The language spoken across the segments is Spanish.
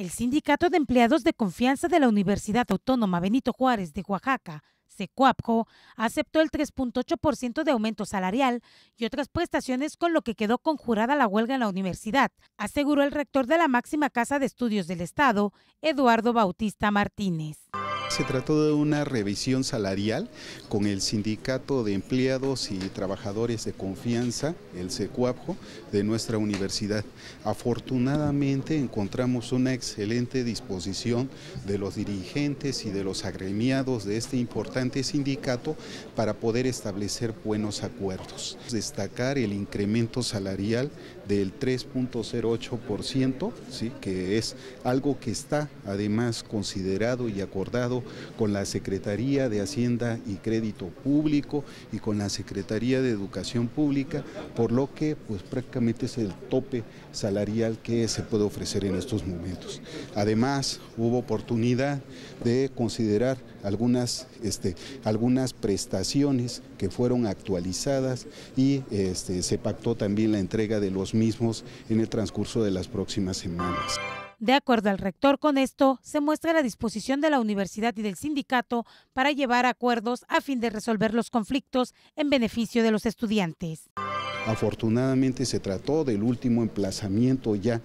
El Sindicato de Empleados de Confianza de la Universidad Autónoma Benito Juárez de Oaxaca, SECUAPCO, aceptó el 3.8% de aumento salarial y otras prestaciones con lo que quedó conjurada la huelga en la universidad, aseguró el rector de la máxima casa de estudios del Estado, Eduardo Bautista Martínez. Se trató de una revisión salarial con el Sindicato de Empleados y Trabajadores de Confianza, el SECUAPJO, de nuestra universidad. Afortunadamente encontramos una excelente disposición de los dirigentes y de los agremiados de este importante sindicato para poder establecer buenos acuerdos. Destacar el incremento salarial del 3.08%, ¿sí? que es algo que está además considerado y acordado con la Secretaría de Hacienda y Crédito Público y con la Secretaría de Educación Pública, por lo que pues prácticamente es el tope salarial que se puede ofrecer en estos momentos. Además, hubo oportunidad de considerar algunas, este, algunas prestaciones que fueron actualizadas y este, se pactó también la entrega de los mismos en el transcurso de las próximas semanas. De acuerdo al rector, con esto se muestra la disposición de la universidad y del sindicato para llevar acuerdos a fin de resolver los conflictos en beneficio de los estudiantes. Afortunadamente se trató del último emplazamiento ya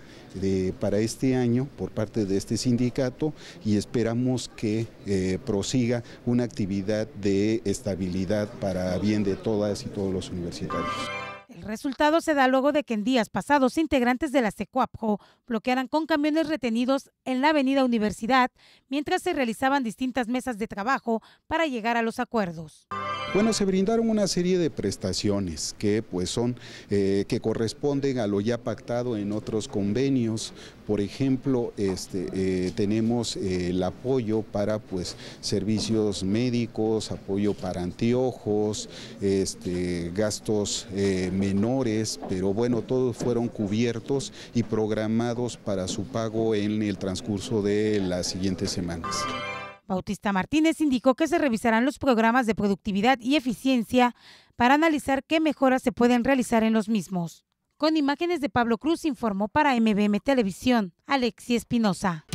para este año por parte de este sindicato y esperamos que eh, prosiga una actividad de estabilidad para bien de todas y todos los universitarios resultado se da luego de que en días pasados integrantes de la Secuapjo bloquearan con camiones retenidos en la avenida Universidad mientras se realizaban distintas mesas de trabajo para llegar a los acuerdos. Bueno, se brindaron una serie de prestaciones que pues son, eh, que corresponden a lo ya pactado en otros convenios. Por ejemplo, este, eh, tenemos eh, el apoyo para pues servicios médicos, apoyo para anteojos, este, gastos menores, pero bueno, todos fueron cubiertos y programados para su pago en el transcurso de las siguientes semanas. Bautista Martínez indicó que se revisarán los programas de productividad y eficiencia para analizar qué mejoras se pueden realizar en los mismos. Con imágenes de Pablo Cruz informó para MBM Televisión, Alexi Espinosa.